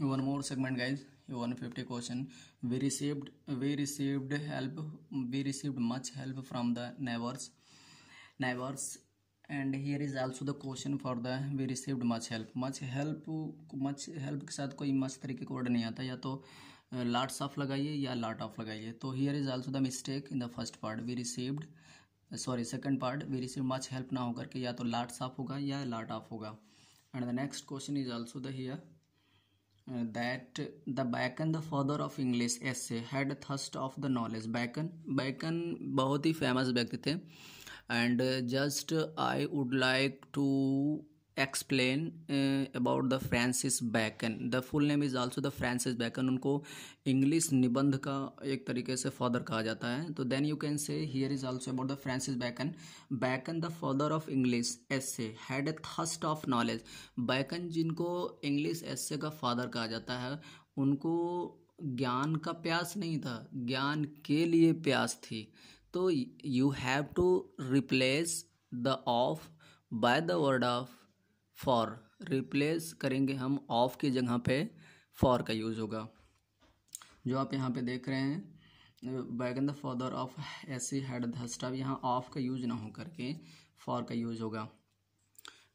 More segment guys one fifty question we received we received help we received much help from the neighbors neighbors and here is also the question for the we received much help much help much help के साथ कोई much तरीके का word नहीं आता या तो lots of लगाइए या लाट ऑफ लगाइए तो here is also the mistake in the first part we received sorry second part we receive much help ना होकर के या तो लाट्स ऑफ होगा या लाट ऑफ होगा and the next question is also the here that the Bacon, the father of English essay, had a thirst of the knowledge. Bacon, Bacon बहुत ही famous व्यक्ति थे and just I would like to explain about the Francis Bacon the full name is also the Francis Bacon उनको English निबंध का एक तरीके से father कहा जाता है तो then you can say here is also about the Francis Bacon Bacon the father of English essay had a thirst of knowledge Bacon जिनको इंग्लिश एस्से का फादर कहा जाता है उनको ज्ञान का प्यास नहीं था ज्ञान के लिए प्यास थी तो you have to replace the of by the word of for replace करेंगे हम ऑफ की जगह पे फॉर का यूज़ होगा जो आप यहाँ पे देख रहे हैं Bacon the father of essay had the यहाँ ऑफ का यूज ना हो करके फॉर का यूज होगा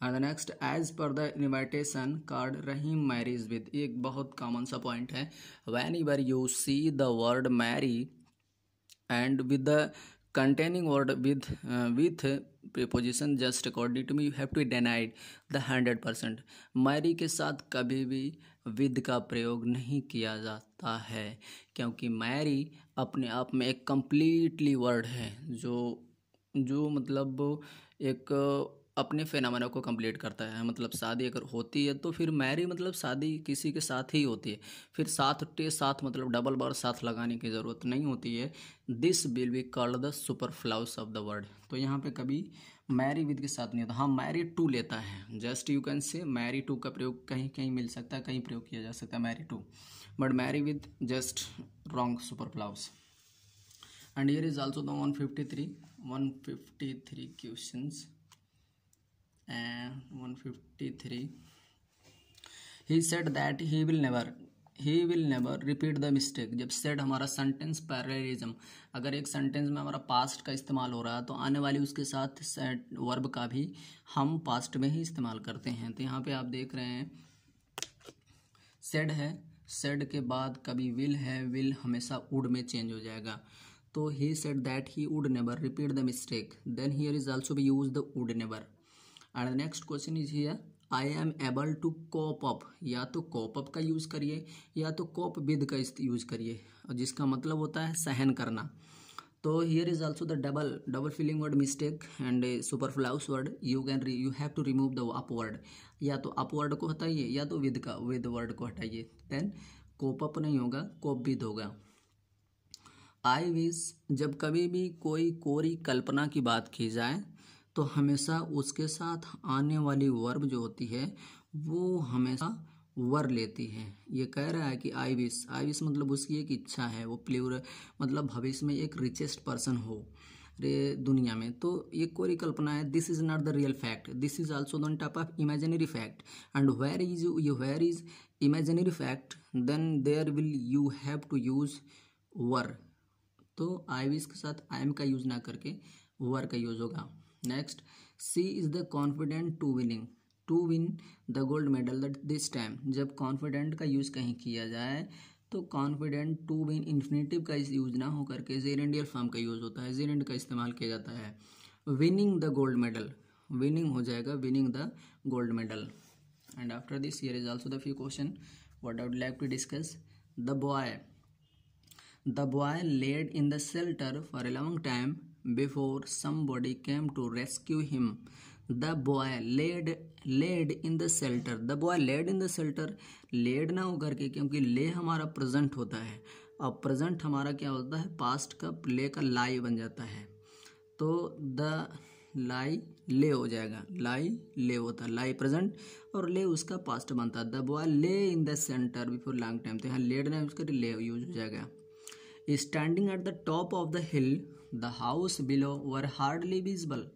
एंड द नेक्स्ट एज पर the invitation card Rahim marries with एक बहुत कॉमन सा पॉइंट है when you're you see the word marry and with the containing word with uh, with preposition just according to me you have to deny the hundred percent marry के साथ कभी भी with का प्रयोग नहीं किया जाता है क्योंकि मैरी अपने आप में एक कम्प्लीटली वर्ड है जो जो मतलब एक अपने फेनामेना को कंप्लीट करता है मतलब शादी अगर होती है तो फिर मैरी मतलब शादी किसी के साथ ही होती है फिर साथ टे साथ मतलब डबल बार साथ लगाने की ज़रूरत नहीं होती है this will be called the superfluous of the world तो यहाँ पे कभी मैरी विद के साथ नहीं होता हाँ मैरी टू लेता है just you can say marry to का प्रयोग कहीं कहीं मिल सकता है कहीं प्रयोग किया जा सकता है marry to but marry with just wrong superfluous and one fifty three one fifty three question 153 he said that he will never he will never repeat the mistake जब सेड हमारा सेंटेंस पैरलिज्म अगर एक sentence में हमारा past का इस्तेमाल हो रहा है तो आने वाली उसके साथ सेट वर्ब का भी हम पास्ट में ही इस्तेमाल करते हैं तो यहाँ पे आप देख रहे हैं सेड है सेड के बाद कभी विल है विल हमेशा उड में चेंज हो जाएगा तो he said that he would never repeat the mistake then here is also be use the would never and next question is here I am able to cop up या तो cope up का use करिए या तो corp with का use करिए और जिसका मतलब होता है सहन करना तो here is also the double double feeling word mistake and superfluous word you can you have to remove the upward या तो अपवर्ड को हटाइए या तो विद का विद वर्ड को हटाइए देन कोप अप नहीं होगा कोप विद होगा आई विश जब कभी भी कोई कोरी कल्पना की बात की जाए तो हमेशा उसके साथ आने वाली वर्ब जो होती है वो हमेशा वर लेती है ये कह रहा है कि आई विश आई विश मतलब उसकी एक इच्छा है वो प्लेवर मतलब भविष्य में एक रिचेस्ट पर्सन हो रे दुनिया में तो ये कोरी कल्पना है this is not the real fact this is also than type of imaginary fact and where is you where is imaginary fact then there will you have to use were तो आई विश के साथ I am का use ना करके वर का use होगा next C is the confident to winning to win the gold medal that this time जब confident का यूज़ कहीं किया जाए तो कॉन्फिडेंट टू विन इन्फिनेटिव का इस यूज ना होकर के जेर इंडियल फॉर्म का यूज़ होता है जेर इंड का इस्तेमाल किया जाता है winning the gold medal winning हो जाएगा winning the gold medal and after this year is also the few question what I would like to discuss the boy the boy laid in the shelter for a long time before somebody came to rescue him. The boy laid laid in the shelter. The boy laid in the shelter. laid ना होकर के क्योंकि ले हमारा present होता है और present हमारा क्या होता है पास्ट का ले का लाई बन जाता है तो द लाई ले हो जाएगा लाई ले होता है लाई प्रेजेंट और ले उसका पास्ट बनता है the boy lay in the centre before long time तो यहाँ लेड ना उसका तो ले यूज हो जाएगा standing at the top of the hill the house below were hardly visible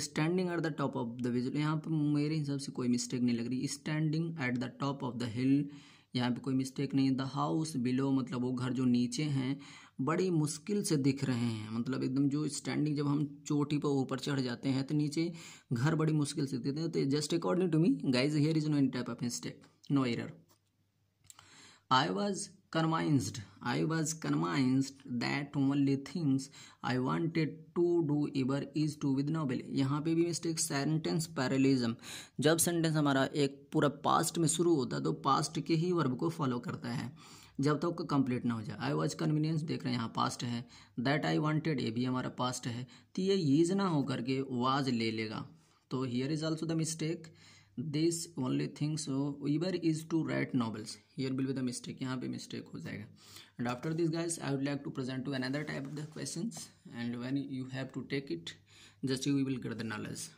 standing at the top of the visible यहाँ पर मेरे हिसाब से कोई मिस्टेक नहीं लग रही standing at the top of the hill यहाँ पे कोई मिस्टेक नहीं द हाउस बिलो मतलब वो घर जो नीचे हैं बड़ी मुश्किल से दिख रहे हैं मतलब एकदम जो स्टैंडिंग जब हम चोटी पर ऊपर चढ़ जाते हैं तो नीचे घर बड़ी मुश्किल से दिखते हैं तो just according to me guys here is no in type of mistake no error I was convinced I was convinced that only things I wanted to do ever is to with novel यहाँ पे भी mistake sentence parallelism जब sentence हमारा एक पूरा past में शुरू होता है तो पास्ट के ही वर्ब को फॉलो करता है जब तक तो कंप्लीट ना हो जाए आई वॉज कन्वीनियंस देख रहे हैं यहाँ पास्ट है दैट आई वॉन्टेड ये भी हमारा पास्ट है तो ये ईज ना होकर के वाज ले लेगा तो here is also the mistake this only thing so is to write novels here will be the mistake यहाँ पे मिस्टेक हो जाएगा and after this guys I would like to present to another type of the question and when you have to take it just you will get the knowledge